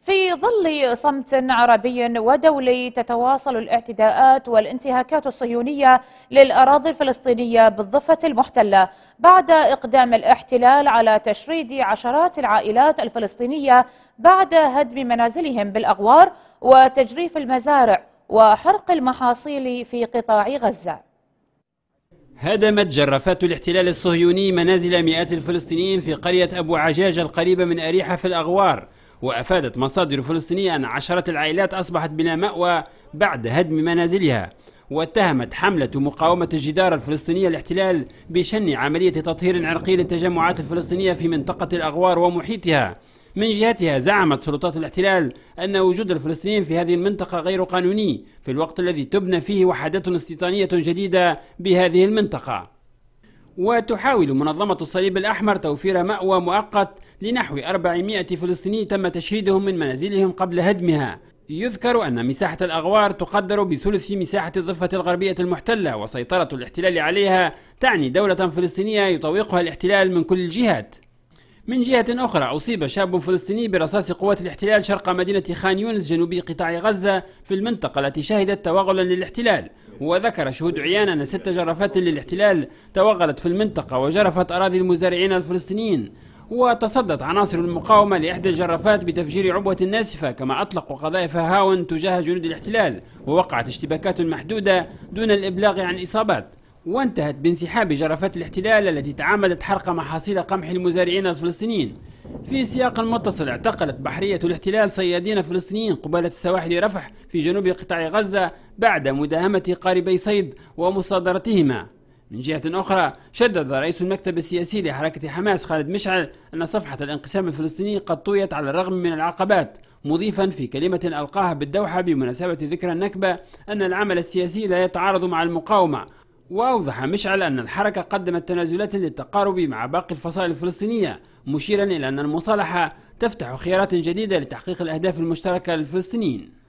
في ظل صمت عربي ودولي تتواصل الاعتداءات والانتهاكات الصهيونية للأراضي الفلسطينية بالضفة المحتلة بعد إقدام الاحتلال على تشريد عشرات العائلات الفلسطينية بعد هدم منازلهم بالأغوار وتجريف المزارع وحرق المحاصيل في قطاع غزة هدمت جرافات الاحتلال الصهيوني منازل مئات الفلسطينيين في قرية أبو عجاج القريبة من أريحة في الأغوار وأفادت مصادر فلسطينية أن عشرات العائلات أصبحت بلا مأوى بعد هدم منازلها واتهمت حملة مقاومة الجدار الفلسطينية الاحتلال بشن عملية تطهير عرقي للتجمعات الفلسطينية في منطقة الأغوار ومحيطها من جهتها زعمت سلطات الاحتلال أن وجود الفلسطينيين في هذه المنطقة غير قانوني في الوقت الذي تبنى فيه وحدات استيطانية جديدة بهذه المنطقة وتحاول منظمة الصليب الأحمر توفير مأوى مؤقت لنحو 400 فلسطيني تم تشريدهم من منازلهم قبل هدمها يذكر أن مساحة الأغوار تقدر بثلث مساحة الضفة الغربية المحتلة وسيطرة الاحتلال عليها تعني دولة فلسطينية يطوقها الاحتلال من كل الجهات من جهة أخرى أصيب شاب فلسطيني برصاص قوات الاحتلال شرق مدينة خان يونس جنوبي قطاع غزة في المنطقة التي شهدت توغلا للاحتلال وذكر شهود عيان أن ست جرافات للاحتلال توغلت في المنطقة وجرفت أراضي المزارعين الفلسطينيين وتصدت عناصر المقاومة لإحدى الجرافات بتفجير عبوة ناسفة كما أطلقوا قذائف هاون تجاه جنود الاحتلال ووقعت اشتباكات محدودة دون الإبلاغ عن إصابات وانتهت بانسحاب جرافات الاحتلال التي تعمدت حرق محاصيل قمح المزارعين الفلسطينيين في سياق متصل اعتقلت بحرية الاحتلال صيادين فلسطينيين قبالة السواحل رفح في جنوب قطاع غزة بعد مداهمة قاربي صيد ومصادرتهما من جهة أخرى شدد رئيس المكتب السياسي لحركة حماس خالد مشعل أن صفحة الانقسام الفلسطيني قد طويت على الرغم من العقبات مضيفا في كلمة ألقاها بالدوحة بمناسبة ذكرى النكبة أن العمل السياسي لا يتعارض مع المقاومة وأوضح مشعل أن الحركة قدمت تنازلات للتقارب مع باقي الفصائل الفلسطينية مشيرا إلى أن المصالحة تفتح خيارات جديدة لتحقيق الأهداف المشتركة للفلسطينيين